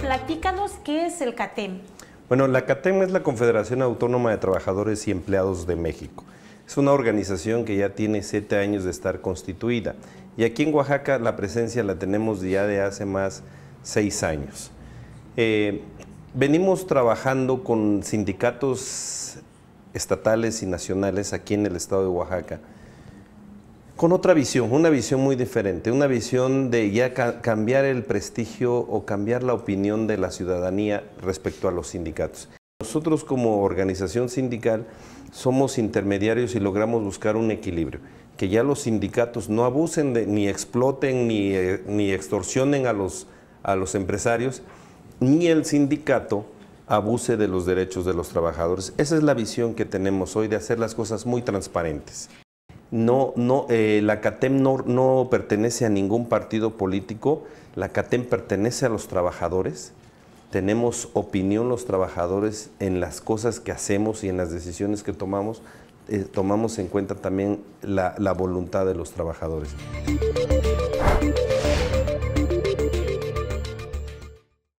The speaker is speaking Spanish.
Platícanos qué es el CATEM. Bueno, la CATEM es la Confederación Autónoma de Trabajadores y Empleados de México. Es una organización que ya tiene siete años de estar constituida. Y aquí en Oaxaca la presencia la tenemos ya de hace más seis años. Eh, venimos trabajando con sindicatos estatales y nacionales aquí en el estado de Oaxaca con otra visión, una visión muy diferente, una visión de ya cambiar el prestigio o cambiar la opinión de la ciudadanía respecto a los sindicatos. Nosotros como organización sindical somos intermediarios y logramos buscar un equilibrio, que ya los sindicatos no abusen ni exploten eh, ni, extorsionen a los, a los empresarios, ni el sindicato abuse de los derechos de los trabajadores. Esa es la visión que tenemos hoy de hacer las cosas muy transparentes no, no, eh, la CATEM no, pertenece a ningún partido político, la CATEM pertenece a los trabajadores, tenemos opinión los trabajadores en las cosas que hacemos y en las decisiones que tomamos, eh, tomamos en cuenta también la voluntad de los trabajadores.